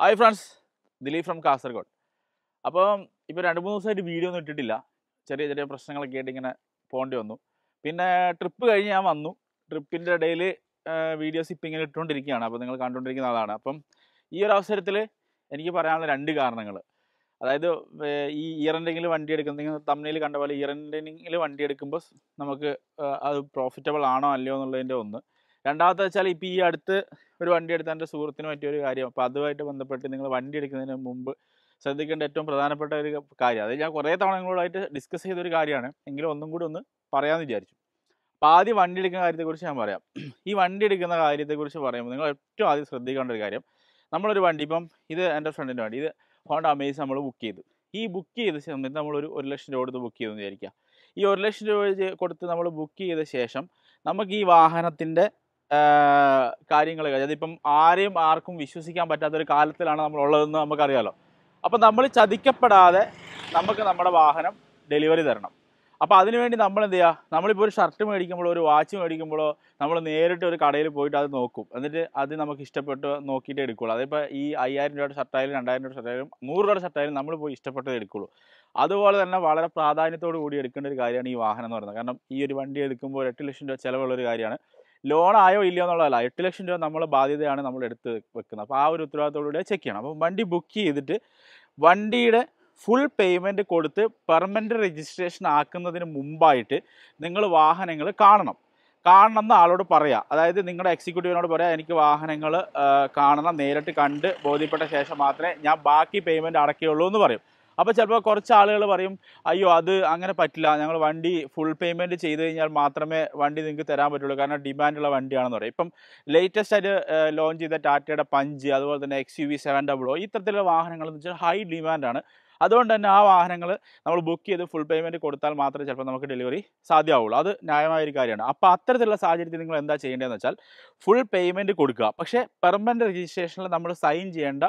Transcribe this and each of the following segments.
hi friends Dileep from Kasaragod അപ്പം ഇപ്പോൾ രണ്ട് മൂന്ന് ദിവസമായിട്ട് വീഡിയോ ഒന്നും ഇട്ടിട്ടില്ല ചെറിയ ചെറിയ പ്രശ്നങ്ങളൊക്കെ ആയിട്ട് ഇങ്ങനെ പോകേണ്ടി വന്നു പിന്നെ ട്രിപ്പ് കഴിഞ്ഞ് ഞാൻ വന്നു ട്രിപ്പിൻ്റെ ഇടയിൽ വീഡിയോസ് ഇപ്പം ഇങ്ങനെ ഇട്ടുകൊണ്ടിരിക്കുകയാണ് അപ്പോൾ നിങ്ങൾ കണ്ടുകൊണ്ടിരിക്കുന്ന അതാണ് അപ്പം ഈ ഒരു അവസരത്തിൽ എനിക്ക് പറയാനുള്ള രണ്ട് കാരണങ്ങൾ അതായത് ഈ ഇയർ വണ്ടി എടുക്കുന്ന നിങ്ങൾ തമ്മിൽ കണ്ട പോലെ ഇയറിൻ്റെ വണ്ടി എടുക്കുമ്പോൾ നമുക്ക് അത് പ്രോഫിറ്റബിൾ ആണോ അല്ലയോ എന്നുള്ളതിൻ്റെ ഒന്ന് രണ്ടാമത്തെ വെച്ചാൽ ഇപ്പോൾ ഈ അടുത്ത് ഒരു വണ്ടി എടുത്ത എൻ്റെ സുഹൃത്തിന് പറ്റിയൊരു കാര്യം അപ്പോൾ അതുമായിട്ട് ബന്ധപ്പെട്ട് നിങ്ങൾ വണ്ടി എടുക്കുന്നതിന് മുമ്പ് ശ്രദ്ധിക്കേണ്ട ഏറ്റവും പ്രധാനപ്പെട്ട ഒരു കാര്യം അത് ഞാൻ കുറേ തവണ നിങ്ങളോടായിട്ട് ഡിസ്കസ് ചെയ്തൊരു കാര്യമാണ് എങ്കിലും ഒന്നും കൂടി ഒന്ന് പറയാമെന്ന് വിചാരിച്ചു അപ്പോൾ ആദ്യം വണ്ടി എടുക്കുന്ന കാര്യത്തെക്കുറിച്ച് ഞാൻ പറയാം ഈ വണ്ടി എടുക്കുന്ന കാര്യത്തെക്കുറിച്ച് പറയുമ്പോൾ നിങ്ങൾ ഏറ്റവും ആദ്യം ശ്രദ്ധിക്കേണ്ട ഒരു കാര്യം നമ്മളൊരു വണ്ടി ഇപ്പം ഇത് എൻ്റെ ഫ്രണ്ടിൻ്റെ വണ്ടി ഇത് ഹോണ്ട അമേസ് നമ്മൾ ബുക്ക് ചെയ്തു ഈ ബുക്ക് ചെയ്ത സമയത്ത് നമ്മളൊരു ഒരു ലക്ഷം രൂപ കൊടുത്ത് ബുക്ക് ചെയ്തെന്ന് വിചാരിക്കുക ഈ ഒരു ലക്ഷം രൂപ കൊടുത്ത് നമ്മൾ ബുക്ക് ചെയ്ത ശേഷം നമുക്ക് ഈ വാഹനത്തിൻ്റെ കാര്യങ്ങൾ അതായത് ഇപ്പം ആരെയും ആർക്കും വിശ്വസിക്കാൻ പറ്റാത്ത ഒരു കാലത്തിലാണ് നമ്മൾ ഉള്ളതെന്ന് നമുക്കറിയാലോ അപ്പം നമ്മൾ ചതിക്കപ്പെടാതെ നമുക്ക് നമ്മുടെ വാഹനം ഡെലിവറി തരണം അപ്പോൾ അതിനുവേണ്ടി നമ്മൾ എന്ത് ചെയ്യുക നമ്മളിപ്പോൾ ഒരു ഷർട്ട് മേടിക്കുമ്പോഴോ ഒരു വാച്ച് മേടിക്കുമ്പോഴോ നമ്മൾ നേരിട്ട് ഒരു കടയിൽ പോയിട്ട് അത് നോക്കും എന്നിട്ട് അത് നമുക്ക് ഇഷ്ടപ്പെട്ട് നോക്കിയിട്ട് എടുക്കുള്ളൂ അതിപ്പോൾ ഈ അയ്യായിരം രൂപയുടെ ഷർട്ടായാലും രണ്ടായിരം രൂപയുടെ ഷർട്ടായാലും നൂറ് രൂപയുടെ ഷർട്ടായാലും നമ്മൾ പോയി ഇഷ്ടപ്പെട്ടത് എടുക്കുകയുള്ളൂ അതുപോലെ തന്നെ വളരെ പ്രാധാന്യത്തോടു കൂടി എടുക്കേണ്ട ഒരു കാര്യമാണ് ഈ വാഹനം എന്ന് പറയുന്നത് കാരണം ഈ ഒരു വണ്ടി എടുക്കുമ്പോൾ എട്ട് ലക്ഷം രൂപ ചിലവുള്ള ഒരു കാര്യമാണ് ലോൺ ആയോ ഇല്ലയോ എന്നുള്ളതല്ല എട്ട് ലക്ഷം രൂപ നമ്മൾ ബാധ്യതയാണ് നമ്മൾ എടുത്ത് വെക്കുന്നത് അപ്പോൾ ആ ഒരു ഉത്തരവാദിത്തത്തോടുകൂടി ചെക്ക് ചെയ്യണം അപ്പോൾ വണ്ടി ബുക്ക് ചെയ്തിട്ട് വണ്ടിയുടെ ഫുൾ പേയ്മെൻറ്റ് കൊടുത്ത് പെർമനൻ്റ് രജിസ്ട്രേഷൻ ആക്കുന്നതിന് മുമ്പായിട്ട് നിങ്ങൾ വാഹനങ്ങൾ കാണണം കാണണം എന്ന് ആളോട് പറയാം അതായത് നിങ്ങളുടെ എക്സിക്യൂട്ടീവിനോട് പറയാം എനിക്ക് വാഹനങ്ങൾ കാണണം നേരിട്ട് കണ്ട് ബോധ്യപ്പെട്ട ശേഷം മാത്രമേ ഞാൻ ബാക്കി പേയ്മെൻറ്റ് അടക്കുകയുള്ളൂ എന്ന് പറയും അപ്പോൾ ചിലപ്പോൾ കുറച്ച് ആളുകൾ പറയും അയ്യോ അത് അങ്ങനെ പറ്റില്ല ഞങ്ങൾ വണ്ടി ഫുൾ പേയ്മെൻറ്റ് ചെയ്ത് കഴിഞ്ഞാൽ മാത്രമേ വണ്ടി നിങ്ങൾക്ക് തരാൻ പറ്റുള്ളൂ കാരണം ഡിമാൻഡുള്ള വണ്ടിയാണെന്ന് പറയും ഇപ്പം ലേറ്റസ്റ്റ് ആയിട്ട് ലോഞ്ച് ചെയ്ത ടാറ്റയുടെ പഞ്ച് അതുപോലെ തന്നെ X U V seven double O ഇത്തരത്തിലുള്ള വാഹനങ്ങൾ എന്ന് വെച്ചാൽ ഹൈ ഡിമാൻഡാണ് അതുകൊണ്ട് തന്നെ ആ വാഹനങ്ങൾ നമ്മൾ ബുക്ക് ചെയ്ത് ഫുൾ പേയ്മെൻറ്റ് കൊടുത്താൽ മാത്രമേ ചിലപ്പോൾ നമുക്ക് ഡെലിവറി സാധ്യമാവുള്ളൂ അത് ന്യായമായ ഒരു കാര്യമാണ് അപ്പോൾ അത്തരത്തിലുള്ള സാഹചര്യത്തിൽ നിങ്ങൾ എന്താ ചെയ്യേണ്ടതെന്ന് വെച്ചാൽ ഫുൾ പേയ്മെൻറ്റ് കൊടുക്കുക പക്ഷേ പെർമനൻറ്റ് രജിസ്ട്രേഷനിൽ നമ്മൾ സൈൻ ചെയ്യേണ്ട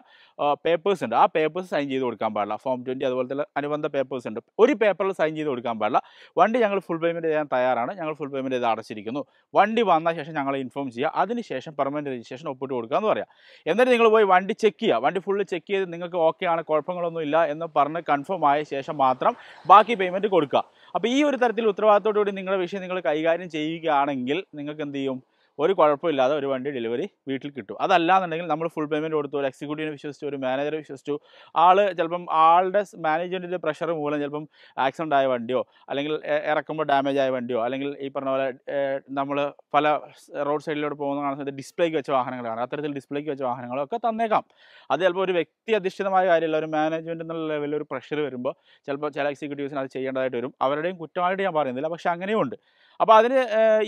പേപ്പേഴ്സ് ഉണ്ട് ആ പേപ്പേഴ്സ് സൈൻ ചെയ്ത് കൊടുക്കാൻ പാടില്ല ഫോം ട്വൻറ്റി അതുപോലത്തെ അനുബന്ധ പേപ്പേഴ്സ് ഉണ്ട് ഒരു പേപ്പറിൽ സൈൻ ചെയ്ത് കൊടുക്കാൻ പാടില്ല വണ്ടി ഞങ്ങൾ ഫുൾ പേയ്മെൻറ്റ് ചെയ്യാൻ തയ്യാറാണ് ഞങ്ങൾ ഫുൾ പേയ്മെൻറ്റ് ചെയ്ത് അടച്ചിരിക്കുന്നു വണ്ടി വന്ന ശേഷം ഞങ്ങളെ ഇൻഫോം ചെയ്യുക അതിനുശേഷം പെർമനൻറ്റ് രജിസ്ട്രേഷൻ ഒപ്പിട്ട് കൊടുക്കുക എന്ന് പറയാം എന്നിട്ട് നിങ്ങൾ പോയി വണ്ടി ചെക്ക് ചെയ്യുക വണ്ടി ഫുള്ള് ചെക്ക് ചെയ്ത് നിങ്ങൾക്ക് ഓക്കെ ആണ് കുഴപ്പങ്ങളൊന്നും ഇല്ല എന്ന് പറഞ്ഞ് കൺഫേം ആയ ശേഷം മാത്രം ബാക്കി പേയ്മെൻറ്റ് കൊടുക്കുക അപ്പോൾ ഈ ഒരു തരത്തിൽ ഉത്തരവാദിത്തോടുകൂടി നിങ്ങളുടെ വിഷയം നിങ്ങൾ കൈകാര്യം ചെയ്യുകയാണെങ്കിൽ നിങ്ങൾക്ക് എന്ത് ചെയ്യും ഒരു കുഴപ്പമില്ലാതെ ഒരു വണ്ടി ഡെലിവറി വീട്ടിൽ കിട്ടും അതല്ലാന്നുണ്ടെങ്കിൽ നമ്മൾ ഫുൾ പേയ്മെൻറ്റ് കൊടുത്തു ഒരു എക്സിക്യൂട്ടീവിനെ വിശ്വസിച്ചു ഒരു മാനേജറെ വിശ്വസിച്ചു ആൾ ചിലപ്പം ആളുടെ മാനേജ്മെൻറ്റിൻ്റെ പ്രഷർ മൂലം ചിലപ്പം ആക്സിഡൻ്റ് ആയ വണ്ടിയോ അല്ലെങ്കിൽ ഇറക്കുമ്പോൾ ഡാമേജ് ആയ വണ്ടിയോ അല്ലെങ്കിൽ ഈ പറഞ്ഞ പോലെ നമ്മൾ പല റോഡ് സൈഡിലൂടെ പോകുന്ന കാണുന്ന സമയത്ത് ഡിസ്പ്ലേക്ക് വെച്ച വാഹനങ്ങളാണ് അത്തരത്തിൽ ഡിസ്പ്ലേക്ക് വെച്ച വാഹനങ്ങളൊക്കെ തന്നേക്കാം അത് ചിലപ്പോൾ ഒരു വ്യക്തി അധിഷ്ഠിതമായ കാര്യമല്ല ഒരു മാനേജ്മെൻറ്റ് എന്നുള്ള ലെവലിൽ ഒരു പ്രഷർ വരുമ്പോൾ ചിലപ്പോൾ ചില എക്സിക്യൂട്ടീവ്സിന് അത് ചെയ്യേണ്ടതായിട്ട് വരും അവരുടെയും കുറ്റമായിട്ട് ഞാൻ പറയുന്നില്ല പക്ഷേ അങ്ങനെയുണ്ട് അപ്പോൾ അതിന്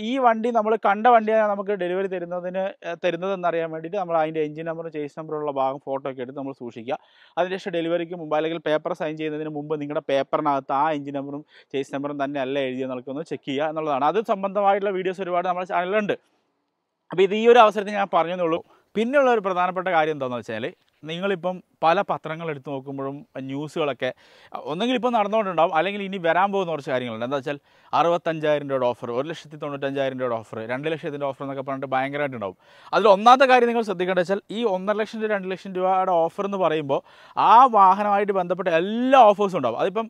ഈ വണ്ടി നമ്മൾ കണ്ട വണ്ടിയാണ് നമുക്ക് ഡെലിവറി തരുന്നതിന് തരുന്നതെന്ന് അറിയാൻ വേണ്ടിയിട്ട് നമ്മൾ അതിൻ്റെ എഞ്ചിൻ നമ്പർ ചേസ് നമ്പറുള്ള ഭാഗം ഫോട്ടോ ഒക്കെ എടുത്ത് നമ്മൾ സൂക്ഷിക്കുക അതിനുശേഷം ഡെലിവറിക്ക് മുമ്പ് അല്ലെങ്കിൽ പേപ്പർ സൈൻ ചെയ്യുന്നതിന് മുമ്പ് നിങ്ങളുടെ പേപ്പറിനകത്ത് ആ എഞ്ചിൻ നമ്പറും ചേസ് നമ്പറും തന്നെ അല്ല എഴുതിയ നിൽക്കുന്നത് ചെക്ക് ചെയ്യുക എന്നുള്ളതാണ് അത് സംബന്ധമായിട്ടുള്ള വീഡിയോസ് ഒരുപാട് നമ്മുടെ ചാനലിലുണ്ട് അപ്പോൾ ഇത് ഈ ഒരു അവസരത്തിൽ ഞാൻ പറഞ്ഞതേ ഉള്ളൂ പിന്നെയുള്ള ഒരു പ്രധാനപ്പെട്ട കാര്യം എന്താണെന്ന് വെച്ചാൽ നിങ്ങളിപ്പം പല പത്രങ്ങൾ എടുത്ത് നോക്കുമ്പോഴും ന്യൂസുകളൊക്കെ ഒന്നെങ്കിൽ ഇപ്പോൾ നടന്നുകൊണ്ടുണ്ടാവും അല്ലെങ്കിൽ ഇനി വരാൻ പോകുന്ന കുറച്ച് കാര്യങ്ങളുണ്ട് എന്താ വെച്ചാൽ അറുപത്തഞ്ചായിരം രൂപയുടെ ഓഫർ ഒരു ലക്ഷത്തി തൊണ്ണൂറ്റഞ്ചായിരം രൂപയുടെ ഓഫർ രണ്ട് ലക്ഷത്തിൻ്റെ ഓഫർ എന്നൊക്കെ പറഞ്ഞിട്ട് ഭയങ്കരമായിട്ടുണ്ടാവും അതിൽ ഒന്നാമത്തെ കാര്യം നിങ്ങൾ ശ്രദ്ധിക്കേണ്ട വെച്ചാൽ ഈ ഒന്നര ലക്ഷം രണ്ട് ലക്ഷം രൂപയുടെ ഓഫർ എന്ന് പറയുമ്പോൾ ആ വാഹനമായിട്ട് ബന്ധപ്പെട്ട എല്ലാ ഓഫേഴ്സും ഉണ്ടാവും അതിപ്പം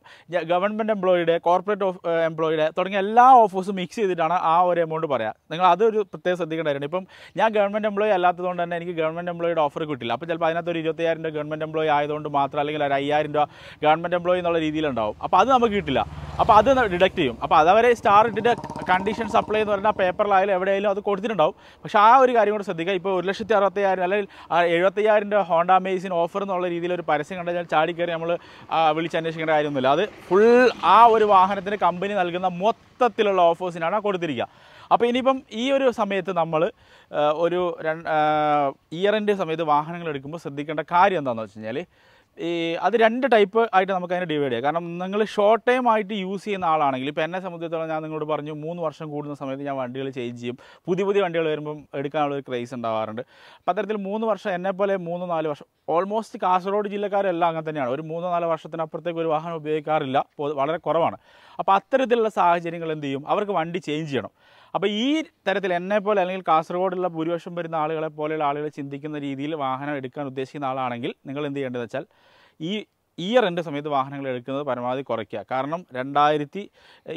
ഗവൺമെൻറ് എംപ്ലോയിയുടെ കോർപ്പറേറ്റ് എംപ്ലോയിയുടെ തുടങ്ങിയ എല്ലാ ഓഫേഴ്സും മിക്സ് ചെയ്തിട്ടാണ് ആ ഒരു എമൗണ്ട് പറയുക നിങ്ങൾ അതൊരു പ്രത്യേകം ശ്രദ്ധിക്കേണ്ട കാര്യമാണ് ഇപ്പം ഞാൻ ഗവൺമെൻറ് എംപ്ലോയി അല്ലാത്തതുകൊണ്ട് തന്നെ എനിക്ക് ഗവൺമെൻറ് എംപ്ലോയിയുടെ ഓഫർ കിട്ടില്ല അപ്പോൾ ചിലപ്പോൾ അതിനകത്തൊരു ഇരുപത്തയ്യായിരം രൂപ ഗവൺമെൻറ് എംപ്ലോയി ആയതുകൊണ്ട് മാത്രം അല്ലെങ്കിൽ ഒരു അയ്യായിരം രൂപ ഗവൺമെൻറ് എംപ്ലോയി എന്നുള്ള രീതിയിലുണ്ടാവും അപ്പോൾ അത് നമുക്ക് കിട്ടില്ല അപ്പോൾ അത് ഡിഡക്ട് ചെയ്യും അപ്പോൾ അതവരെ സ്റ്റാർ ഇട്ടിൻ്റെ കണ്ടീഷൻ സപ്ലൈ എന്ന് പറഞ്ഞാൽ പേപ്പറിലായാലും എവിടെയായാലും അത് കൊടുത്തിട്ടുണ്ടാവും പക്ഷേ ആ ഒരു കാര്യം കൂടെ ശ്രദ്ധിക്കുക ഇപ്പോൾ ഒരു ലക്ഷത്തി അറുപത്തയ്യായിരം അല്ലെങ്കിൽ എഴുപത്തയ്യായിരം രൂപ ഹോണ്ട മേസിന് ഓഫർ എന്നുള്ള രീതിയിൽ ഒരു പരസ്യം കണ്ടു കഴിഞ്ഞാൽ ചാടി കയറി നമ്മൾ വിളിച്ചന്വേഷിക്കേണ്ട കാര്യമൊന്നുമില്ല അത് ഫുൾ ആ ഒരു വാഹനത്തിന് കമ്പനി നൽകുന്ന മൊത്തത്തിലുള്ള ഓഫേഴ്സിനാണ് കൊടുത്തിരിക്കുക അപ്പോൾ ഇനിയിപ്പം ഈ ഒരു സമയത്ത് നമ്മൾ ഒരു ഇയറിൻ്റെ സമയത്ത് വാഹനങ്ങൾ എടുക്കുമ്പോൾ ശ്രദ്ധിക്കേണ്ട കാര്യം എന്താണെന്ന് വെച്ച് കഴിഞ്ഞാൽ ഈ അത് രണ്ട് ടൈപ്പ് ആയിട്ട് നമുക്ക് അതിനെ ഡിവൈഡ് ചെയ്യാം കാരണം നിങ്ങൾ ഷോർട്ട് ടൈം ആയിട്ട് യൂസ് ചെയ്യുന്ന ആളാണെങ്കിൽ ഇപ്പോൾ എന്നെ സംബന്ധിച്ചിടത്തോളം ഞാൻ നിങ്ങളോട് പറഞ്ഞു മൂന്ന് വർഷം കൂടുന്ന സമയത്ത് ഞാൻ വണ്ടികൾ ചേഞ്ച് ചെയ്യും പുതിയ പുതിയ വണ്ടികൾ വരുമ്പം എടുക്കാനുള്ള ഒരു ഉണ്ടാവാറുണ്ട് അപ്പോൾ അത്തരത്തിൽ മൂന്ന് വർഷം എന്നെപ്പോലെ മൂന്ന് നാല് വർഷം ഓൾമോസ്റ്റ് കാസർഗോഡ് ജില്ലക്കാരെല്ലാം അങ്ങനെ തന്നെയാണ് ഒരു മൂന്നോ നാല് വർഷത്തിനപ്പുറത്തേക്ക് ഒരു വാഹനം ഉപയോഗിക്കാറില്ല വളരെ കുറവാണ് അപ്പോൾ അത്തരത്തിലുള്ള സാഹചര്യങ്ങൾ എന്ത് ചെയ്യും അവർക്ക് വണ്ടി ചേഞ്ച് ചെയ്യണം അപ്പോൾ ഈ തരത്തിൽ എന്നെ പോലെ അല്ലെങ്കിൽ കാസർഗോഡുള്ള ഭൂരിപക്ഷം വരുന്ന ആളുകളെ പോലെയുള്ള ആളുകൾ ചിന്തിക്കുന്ന രീതിയിൽ വാഹനം എടുക്കാൻ ഉദ്ദേശിക്കുന്ന ആളാണെങ്കിൽ നിങ്ങൾ എന്ത് ചെയ്യേണ്ടതെന്ന് വെച്ചാൽ ഈ ഇയർ എൻ്റെ സമയത്ത് വാഹനങ്ങൾ എടുക്കുന്നത് പരമാവധി കുറയ്ക്കുക കാരണം രണ്ടായിരത്തി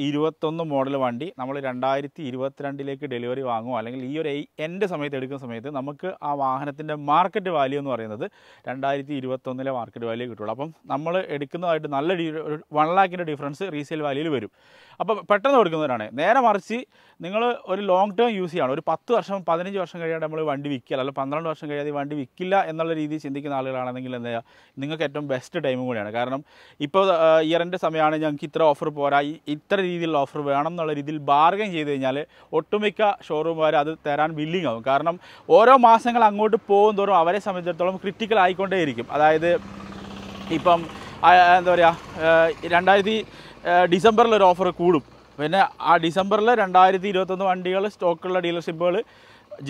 ഇരുപത്തൊന്ന് മോഡൽ വണ്ടി നമ്മൾ രണ്ടായിരത്തി ഇരുപത്തിരണ്ടിലേക്ക് ഡെലിവറി വാങ്ങുമോ അല്ലെങ്കിൽ ഈ ഒരു എൻ്റെ സമയത്ത് എടുക്കുന്ന സമയത്ത് നമുക്ക് ആ വാഹനത്തിൻ്റെ മാർക്കറ്റ് വാല്യൂ എന്ന് പറയുന്നത് രണ്ടായിരത്തി ഇരുപത്തൊന്നിലെ മാർക്കറ്റ് വാല്യൂ കിട്ടുള്ളൂ അപ്പം നമ്മൾ എടുക്കുന്നതായിട്ട് നല്ല ഒരു വൺ ലാക്കിൻ്റെ ഡിഫറൻസ് റീസെയിൽ വാല്യൂയിൽ വരും അപ്പം പെട്ടെന്ന് കൊടുക്കുന്നവരാണ് നേരെ മറിച്ച് നിങ്ങൾ ഒരു ലോങ് ടേം യൂസ് ചെയ്യണം ഒരു പത്ത് വർഷം പതിനഞ്ച് വർഷം കഴിയാതെ നമ്മൾ വണ്ടി വിൽക്കില്ല അല്ലെങ്കിൽ പന്ത്രണ്ട് വർഷം കഴിയാതെ വണ്ടി വിൽക്കില്ല എന്നുള്ള രീതിയിൽ ചിന്തിക്കുന്ന ആളുകളാണെങ്കിൽ എന്താ നിങ്ങൾക്ക് ഏറ്റവും ബെസ്റ്റ് ടൈം ടൈമും കൂടിയാണ് കാരണം ഇപ്പോൾ ഇയറിൻ്റെ സമയമാണ് ഞങ്ങൾക്ക് ഇത്ര ഓഫർ പോരാ ഇത്ര രീതിയിലുള്ള ഓഫർ വേണം എന്നുള്ള രീതിയിൽ ബാർഗൻ ചെയ്ത് കഴിഞ്ഞാൽ ഒട്ടുമിക്ക ഷോറൂമുകാർ അത് തരാൻ ബില്ലിംഗ് ആവും കാരണം ഓരോ മാസങ്ങൾ അങ്ങോട്ട് പോകും തോറും അവരെ സംബന്ധിച്ചിടത്തോളം ക്രിറ്റിക്കൽ ആയിക്കൊണ്ടേയിരിക്കും അതായത് ഇപ്പം എന്താ പറയുക രണ്ടായിരത്തി ഡിസംബറിൽ ഒരു ഓഫർ കൂടും പിന്നെ ആ ഡിസംബറിൽ രണ്ടായിരത്തി ഇരുപത്തൊന്ന് വണ്ടികൾ സ്റ്റോക്കുള്ള ഡീലർഷിപ്പുകൾ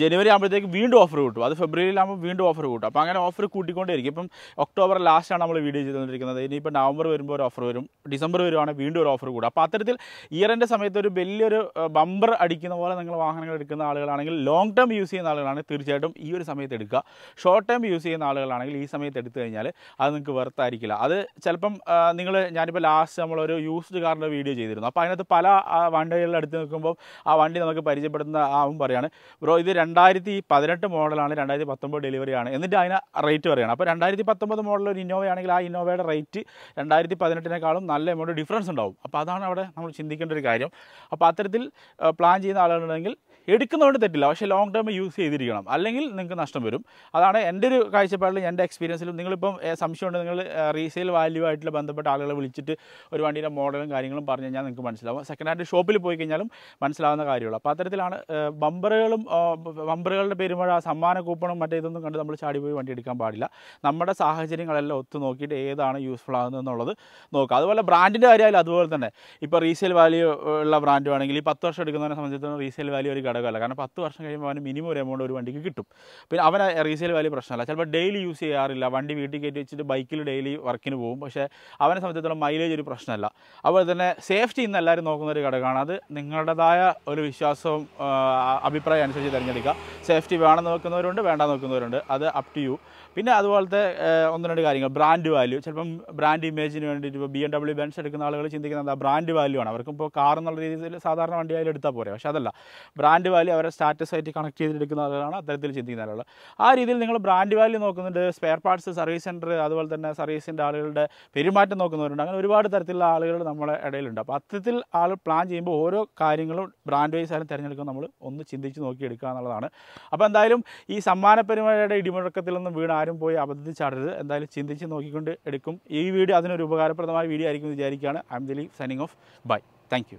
ജനുവരി ആകുമ്പോഴത്തേക്ക് വീണ്ടും ഓഫർ കിട്ടും അത് ആകുമ്പോൾ വീണ്ടും ഓഫർ കിട്ടും അപ്പോൾ അങ്ങനെ ഓഫർ കൂട്ടിക്കൊണ്ടേയിരിക്കും ഇപ്പം ഒക്ടോബർ ലാസ്റ്റാണ് നമ്മൾ വീഡിയോ ചെയ്തുകൊണ്ടിരിക്കുന്നത് ഇനിയിപ്പോൾ നവംബർ വരുമ്പോൾ ഒരു ഓഫർ വരും ഡിസംബർ വരുവാണെങ്കിൽ വീണ്ടും ഒരു ഓഫർ കൂടും അപ്പോൾ അത്തരത്തിൽ ഇയറിൻ്റെ സമയത്ത് ഒരു വലിയൊരു ബമ്പർ അടിക്കുന്ന പോലെ നിങ്ങൾ വാഹനങ്ങൾ എടുക്കുന്ന ആളുകളാണെങ്കിൽ ലോങ് ടേം യൂസ് ചെയ്യുന്ന ആളുകളാണെങ്കിൽ തീർച്ചയായിട്ടും ഈ ഒരു സമയത്ത് എടുക്കുക ഷോർട്ട് ടേം യൂസ് ചെയ്യുന്ന ആളുകളാണെങ്കിൽ ഈ സമയത്ത് എടുത്തു കഴിഞ്ഞാൽ അത് നിങ്ങൾക്ക് വെറുത്തായിരിക്കില്ല അത് ചിലപ്പം നിങ്ങൾ ഞാനിപ്പോൾ ലാസ്റ്റ് നമ്മളൊരു യൂസ്ഡ് കാറിൻ്റെ വീഡിയോ ചെയ്തിരുന്നു അപ്പോൾ അതിനകത്ത് പല വണ്ടികളിൽ അടുത്ത് നിൽക്കുമ്പോൾ ആ വണ്ടി നമുക്ക് പരിചയപ്പെടുന്ന ആവും പറയുകയാണ് ബ്രോ ഇത് രണ്ടായിരത്തി പതിനെട്ട് മോഡലാണ് രണ്ടായിരത്തി പത്തൊമ്പത് ഡെലിവറിയാണ് എന്നിട്ട് അതിന് റേറ്റ് പറയുകയാണ് അപ്പോൾ രണ്ടായിരത്തി പത്തൊമ്പത് മോഡൽ ഒരു ഇന്നോവയാണെങ്കിൽ ആ ഇന്നോവയുടെ റേറ്റ് രണ്ടായിരത്തി പതിനെട്ടിനേക്കാളും നല്ല എമൗണ്ട് ഡിഫറൻസ് ഉണ്ടാവും അപ്പോൾ അതാണ് അവിടെ നമ്മൾ ചിന്തിക്കേണ്ട ഒരു കാര്യം അപ്പോൾ അത്തരത്തിൽ പ്ലാൻ ചെയ്യുന്ന ആളുകളുണ്ടെങ്കിൽ എടുക്കുന്നതുകൊണ്ട് തെറ്റില്ല പക്ഷേ ലോങ് ടേം യൂസ് ചെയ്തിരിക്കണം അല്ലെങ്കിൽ നിങ്ങൾക്ക് നഷ്ടം വരും അതാണ് എൻ്റെ ഒരു കാഴ്ചപ്പാടിലും എൻ്റെ എക്സ്പീരിയൻസിലും നിങ്ങളിപ്പം ഉണ്ട് നിങ്ങൾ റീസെയിൽ വാല്യൂ ആയിട്ടുള്ള ബന്ധപ്പെട്ട ആളുകളെ വിളിച്ചിട്ട് ഒരു വണ്ടിയുടെ മോഡലും കാര്യങ്ങളും പറഞ്ഞു കഴിഞ്ഞാൽ നിങ്ങൾക്ക് മനസ്സിലാവും സെക്കൻഡ് ഹാൻഡ് ഷോപ്പിൽ പോയി കഴിഞ്ഞാലും മനസ്സിലാവുന്ന കാര്യമുള്ളൂ അപ്പോൾ അത്തരത്തിലാണ് ബമ്പറുകളും ബമ്പറുകളുടെ പെരുമഴ സമ്മാന കൂപ്പണും മറ്റേ ഇതൊന്നും കണ്ട് നമ്മൾ ചാടി പോയി വണ്ടി എടുക്കാൻ പാടില്ല നമ്മുടെ സാഹചര്യങ്ങളെല്ലാം ഒത്തു നോക്കിയിട്ട് ഏതാണ് യൂസ്ഫുൾ ആകുന്നത് എന്നുള്ളത് നോക്കുക അതുപോലെ ബ്രാൻഡിൻ്റെ കാര്യമായാലും അതുപോലെ തന്നെ ഇപ്പോൾ റീസെയിൽ വാല്യൂ ഉള്ള ബ്രാൻഡ് ആണെങ്കിൽ ഈ പത്ത് വർഷം എടുക്കുന്നതിനെ സംബന്ധിച്ചിടത്തോളം റീസെയിൽ വാല്യൂ ഒരു ഘടകമല്ല കാരണം പത്ത് വർഷം കഴിയുമ്പോൾ അവന് മിനിമം ഒരു എമൗണ്ട് ഒരു വണ്ടിക്ക് കിട്ടും പിന്നെ അവന് റീസെയിൽ വാല്യൂ പ്രശ്നമല്ല ചിലപ്പോൾ ഡെയിലി യൂസ് ചെയ്യാറില്ല വണ്ടി വീട്ടിൽ കയറ്റി വെച്ചിട്ട് ബൈക്കിൽ ഡെയിലി വർക്കിന് പോകും പക്ഷേ അവനെ സംബന്ധിച്ചിടത്തോളം മൈലേജ് ഒരു പ്രശ്നമല്ല അതുപോലെ തന്നെ സേഫ്റ്റി ഇന്ന് എല്ലാവരും നോക്കുന്ന ഒരു ഘടകമാണ് അത് നിങ്ങളുടേതായ ഒരു വിശ്വാസവും അഭിപ്രായം അനുസരിച്ച് തിരഞ്ഞെടുക്കുക സേഫ്റ്റി വേണം നോക്കുന്നവരുണ്ട് വേണ്ട നോക്കുന്നവരുണ്ട് അത് അപ് ടു യു പിന്നെ അതുപോലത്തെ ഒന്ന് രണ്ട് കാര്യങ്ങൾ ബ്രാൻഡ് വാല്യൂ ചിലപ്പം ബ്രാൻഡ് ഇമേജിന് വേണ്ടിയിട്ട് ഇപ്പോൾ ബി എം ഡബ്ല്യു ബെൻസ് എടുക്കുന്ന ആളുകൾ ചിന്തിക്കുന്നത് ബ്രാൻഡ് വാല്യൂ ആണ് ഇപ്പോൾ കാർ എന്നുള്ള രീതിയിൽ സാധാരണ വണ്ടി ആയാലും എടുത്താൽ പോരെ പക്ഷേ അതല്ല ബ്രാൻഡ് വാല്യൂ അവരെ സ്റ്റാറ്റസ് ആയിട്ട് കണക്ട് ചെയ്തെടുക്കുന്ന ആളുകളാണ് അത്തരത്തിൽ ചിന്തിക്കുന്ന ആളുകൾ ആ രീതിയിൽ നിങ്ങൾ ബ്രാൻഡ് വാല്യൂ നോക്കുന്നുണ്ട് സ്പെയർ പാർട്സ് സർവീസ് സെൻറ്റർ അതുപോലെ തന്നെ സർവീസിൻ്റെ ആളുകളുടെ പെരുമാറ്റം നോക്കുന്നവരുണ്ട് അങ്ങനെ ഒരുപാട് തരത്തിലുള്ള ആളുകൾ നമ്മുടെ ഇടയിലുണ്ട് അപ്പോൾ അത്തരത്തിൽ ആൾ പ്ലാൻ ചെയ്യുമ്പോൾ ഓരോ കാര്യങ്ങളും ബ്രാൻഡ് വൈസ് ആയാലും തിരഞ്ഞെടുക്കാൻ നമ്മൾ ഒന്ന് ചിന്തിച്ച് നോക്കിയെടുക്കുക എന്നുള്ളതാണ് അപ്പോൾ എന്തായാലും ഈ സമ്മാന പരിപാടിയുടെ ഇടിമുഴക്കത്തിൽ നിന്ന് വീണ ആരും പോയി അബദ്ധത്തിൽ ചാടരുത് എന്തായാലും ചിന്തിച്ച് നോക്കിക്കൊണ്ട് എടുക്കും ഈ വീഡിയോ അതിനൊരു ഉപകാരപ്രദമായ വീഡിയോ ആയിരിക്കും വിചാരിക്കുകയാണ് I'm Dileep signing off bye thank